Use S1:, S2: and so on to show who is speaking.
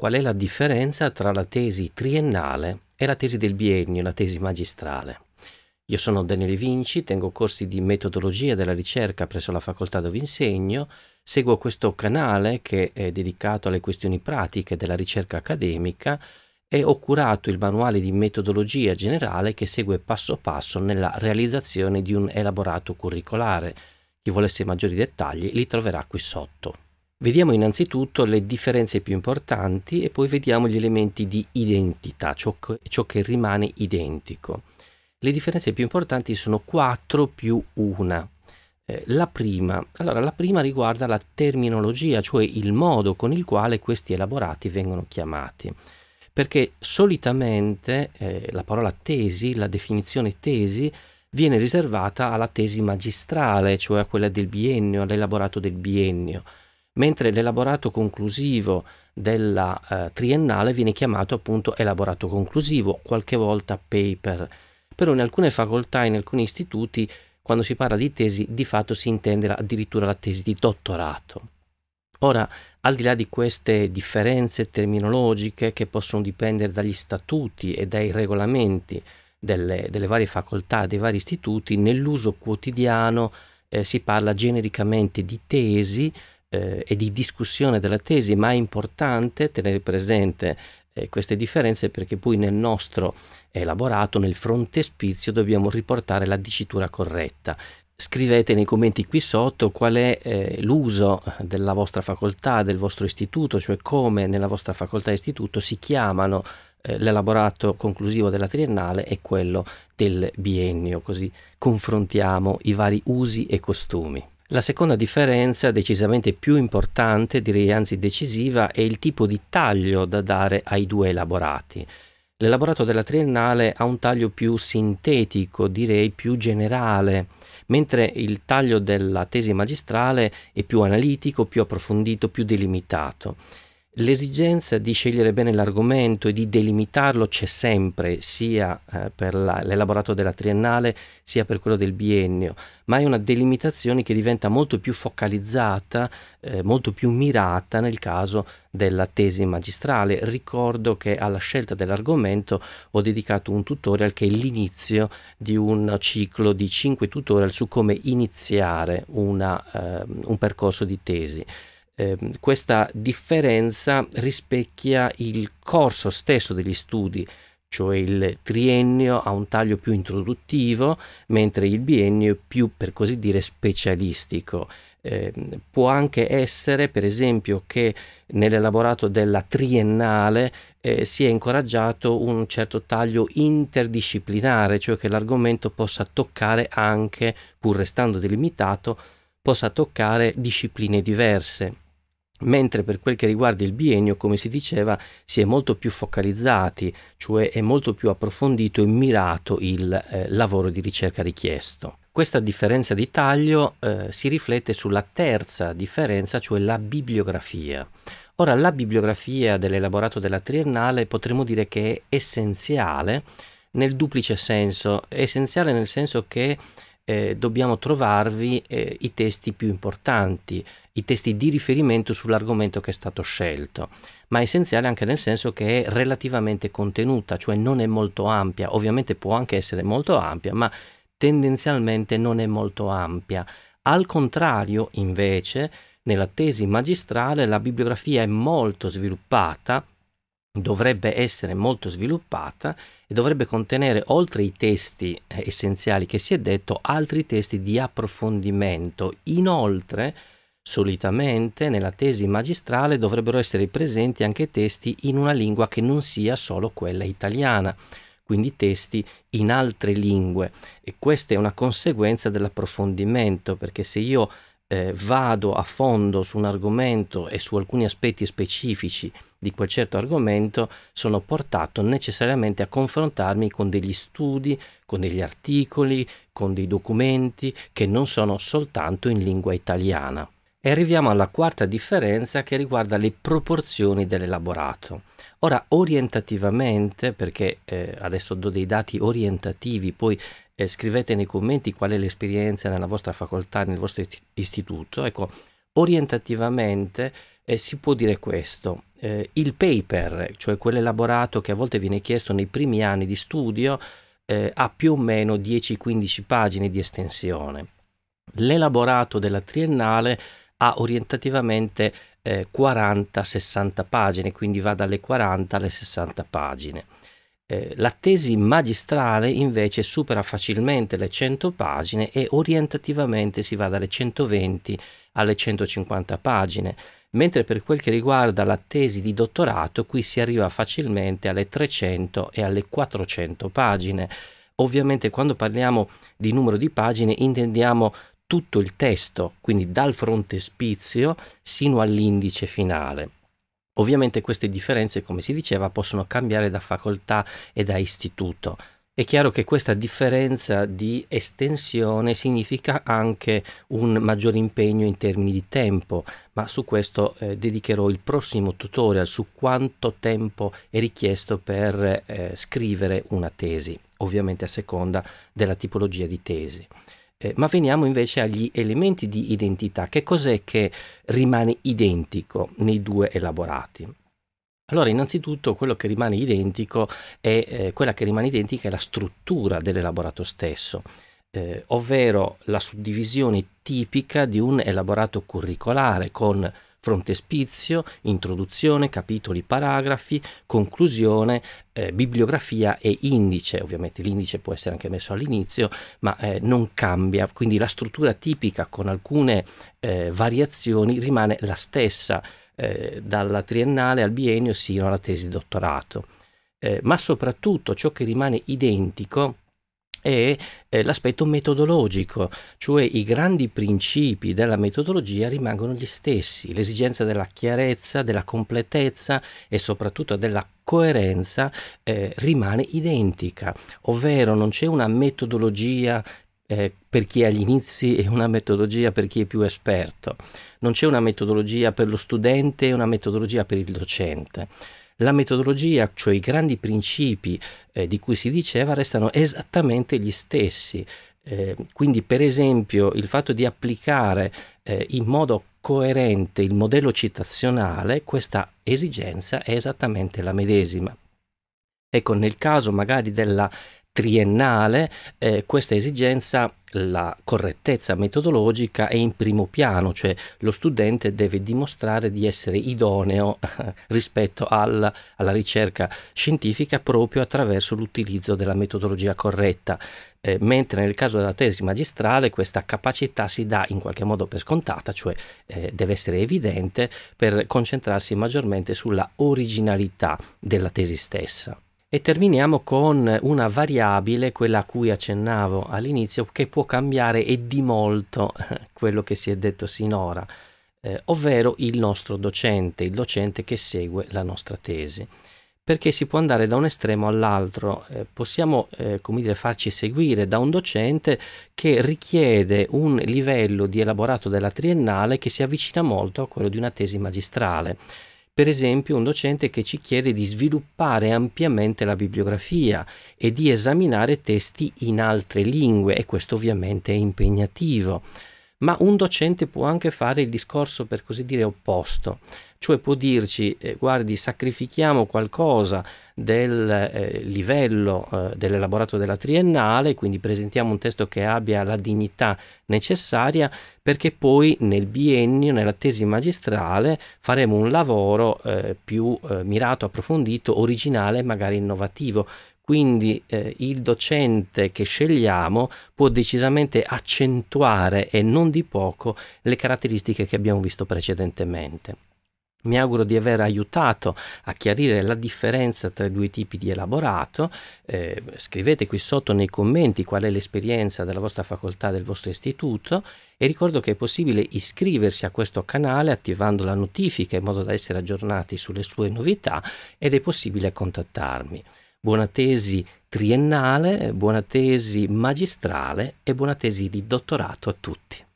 S1: qual è la differenza tra la tesi triennale e la tesi del biennio, la tesi magistrale. Io sono Daniele Vinci, tengo corsi di metodologia della ricerca presso la facoltà dove insegno, seguo questo canale che è dedicato alle questioni pratiche della ricerca accademica e ho curato il manuale di metodologia generale che segue passo passo nella realizzazione di un elaborato curricolare. Chi volesse maggiori dettagli li troverà qui sotto. Vediamo innanzitutto le differenze più importanti e poi vediamo gli elementi di identità, ciò che, ciò che rimane identico. Le differenze più importanti sono 4 più 1. Eh, la prima, allora, la prima riguarda la terminologia, cioè il modo con il quale questi elaborati vengono chiamati perché solitamente eh, la parola tesi, la definizione tesi, viene riservata alla tesi magistrale, cioè a quella del biennio, all'elaborato del biennio mentre l'elaborato conclusivo della eh, triennale viene chiamato appunto elaborato conclusivo, qualche volta paper. Però in alcune facoltà, in alcuni istituti, quando si parla di tesi, di fatto si intende addirittura la tesi di dottorato. Ora, al di là di queste differenze terminologiche che possono dipendere dagli statuti e dai regolamenti delle, delle varie facoltà, dei vari istituti, nell'uso quotidiano eh, si parla genericamente di tesi eh, e di discussione della tesi, ma è importante tenere presente eh, queste differenze perché poi nel nostro elaborato, nel frontespizio, dobbiamo riportare la dicitura corretta. Scrivete nei commenti qui sotto qual è eh, l'uso della vostra facoltà, del vostro istituto, cioè come nella vostra facoltà e istituto si chiamano eh, l'elaborato conclusivo della triennale e quello del biennio, così confrontiamo i vari usi e costumi. La seconda differenza, decisamente più importante, direi anzi decisiva, è il tipo di taglio da dare ai due elaborati. L'elaborato della triennale ha un taglio più sintetico, direi più generale, mentre il taglio della tesi magistrale è più analitico, più approfondito, più delimitato. L'esigenza di scegliere bene l'argomento e di delimitarlo c'è sempre, sia eh, per la, l'elaborato della triennale sia per quello del biennio, ma è una delimitazione che diventa molto più focalizzata, eh, molto più mirata nel caso della tesi magistrale. Ricordo che alla scelta dell'argomento ho dedicato un tutorial che è l'inizio di un ciclo di 5 tutorial su come iniziare una, eh, un percorso di tesi. Ehm, questa differenza rispecchia il corso stesso degli studi, cioè il triennio ha un taglio più introduttivo, mentre il biennio è più, per così dire, specialistico. Eh, può anche essere, per esempio, che nell'elaborato della triennale eh, sia incoraggiato un certo taglio interdisciplinare, cioè che l'argomento possa toccare anche, pur restando delimitato, possa toccare discipline diverse mentre per quel che riguarda il biennio, come si diceva, si è molto più focalizzati, cioè è molto più approfondito e mirato il eh, lavoro di ricerca richiesto. Questa differenza di taglio eh, si riflette sulla terza differenza, cioè la bibliografia. Ora, la bibliografia dell'elaborato della triennale potremmo dire che è essenziale nel duplice senso, è essenziale nel senso che eh, dobbiamo trovarvi eh, i testi più importanti, i testi di riferimento sull'argomento che è stato scelto, ma è essenziale anche nel senso che è relativamente contenuta, cioè non è molto ampia, ovviamente può anche essere molto ampia, ma tendenzialmente non è molto ampia. Al contrario, invece, nella tesi magistrale la bibliografia è molto sviluppata, dovrebbe essere molto sviluppata e dovrebbe contenere, oltre i testi eh, essenziali che si è detto, altri testi di approfondimento. Inoltre, solitamente nella tesi magistrale dovrebbero essere presenti anche testi in una lingua che non sia solo quella italiana quindi testi in altre lingue e questa è una conseguenza dell'approfondimento perché se io eh, vado a fondo su un argomento e su alcuni aspetti specifici di quel certo argomento, sono portato necessariamente a confrontarmi con degli studi, con degli articoli, con dei documenti che non sono soltanto in lingua italiana. E arriviamo alla quarta differenza che riguarda le proporzioni dell'elaborato. Ora, orientativamente, perché eh, adesso do dei dati orientativi, poi eh, scrivete nei commenti qual è l'esperienza nella vostra facoltà, nel vostro istituto. Ecco, orientativamente eh, si può dire questo. Eh, il paper, cioè quello elaborato che a volte viene chiesto nei primi anni di studio, eh, ha più o meno 10-15 pagine di estensione. L'elaborato della triennale ha orientativamente 40-60 eh, pagine, quindi va dalle 40 alle 60 pagine. Eh, la tesi magistrale invece supera facilmente le 100 pagine e orientativamente si va dalle 120 alle 150 pagine, mentre per quel che riguarda la tesi di dottorato qui si arriva facilmente alle 300 e alle 400 pagine. Ovviamente quando parliamo di numero di pagine intendiamo tutto il testo, quindi dal frontespizio sino all'indice finale. Ovviamente queste differenze, come si diceva, possono cambiare da facoltà e da istituto. È chiaro che questa differenza di estensione significa anche un maggior impegno in termini di tempo, ma su questo eh, dedicherò il prossimo tutorial su quanto tempo è richiesto per eh, scrivere una tesi, ovviamente a seconda della tipologia di tesi. Eh, ma veniamo invece agli elementi di identità. Che cos'è che rimane identico nei due elaborati? Allora, innanzitutto quello che rimane identico è eh, quella che rimane identica è la struttura dell'elaborato stesso, eh, ovvero la suddivisione tipica di un elaborato curricolare con frontespizio, introduzione, capitoli, paragrafi, conclusione, eh, bibliografia e indice. Ovviamente l'indice può essere anche messo all'inizio, ma eh, non cambia, quindi la struttura tipica con alcune eh, variazioni rimane la stessa eh, dalla triennale al biennio sino alla tesi di dottorato. Eh, ma soprattutto ciò che rimane identico è eh, l'aspetto metodologico, cioè i grandi principi della metodologia rimangono gli stessi, l'esigenza della chiarezza, della completezza e soprattutto della coerenza eh, rimane identica, ovvero non c'è una metodologia eh, per chi è agli inizi e una metodologia per chi è più esperto, non c'è una metodologia per lo studente e una metodologia per il docente la metodologia, cioè i grandi principi eh, di cui si diceva, restano esattamente gli stessi. Eh, quindi, per esempio, il fatto di applicare eh, in modo coerente il modello citazionale, questa esigenza è esattamente la medesima. Ecco, nel caso magari della triennale, eh, questa esigenza la correttezza metodologica è in primo piano, cioè lo studente deve dimostrare di essere idoneo rispetto al, alla ricerca scientifica proprio attraverso l'utilizzo della metodologia corretta. Eh, mentre nel caso della tesi magistrale questa capacità si dà in qualche modo per scontata, cioè eh, deve essere evidente per concentrarsi maggiormente sulla originalità della tesi stessa. E terminiamo con una variabile, quella a cui accennavo all'inizio, che può cambiare e di molto quello che si è detto sinora, eh, ovvero il nostro docente, il docente che segue la nostra tesi. Perché si può andare da un estremo all'altro, eh, possiamo eh, come dire, farci seguire da un docente che richiede un livello di elaborato della triennale che si avvicina molto a quello di una tesi magistrale per esempio un docente che ci chiede di sviluppare ampiamente la bibliografia e di esaminare testi in altre lingue e questo ovviamente è impegnativo. Ma un docente può anche fare il discorso per così dire opposto cioè può dirci eh, guardi sacrifichiamo qualcosa del eh, livello eh, dell'elaborato della triennale, quindi presentiamo un testo che abbia la dignità necessaria perché poi nel biennio, nella tesi magistrale, faremo un lavoro eh, più eh, mirato, approfondito, originale e magari innovativo. Quindi eh, il docente che scegliamo può decisamente accentuare e non di poco le caratteristiche che abbiamo visto precedentemente. Mi auguro di aver aiutato a chiarire la differenza tra i due tipi di elaborato. Eh, scrivete qui sotto nei commenti qual è l'esperienza della vostra facoltà, del vostro istituto e ricordo che è possibile iscriversi a questo canale attivando la notifica in modo da essere aggiornati sulle sue novità ed è possibile contattarmi. Buona tesi triennale, buona tesi magistrale e buona tesi di dottorato a tutti.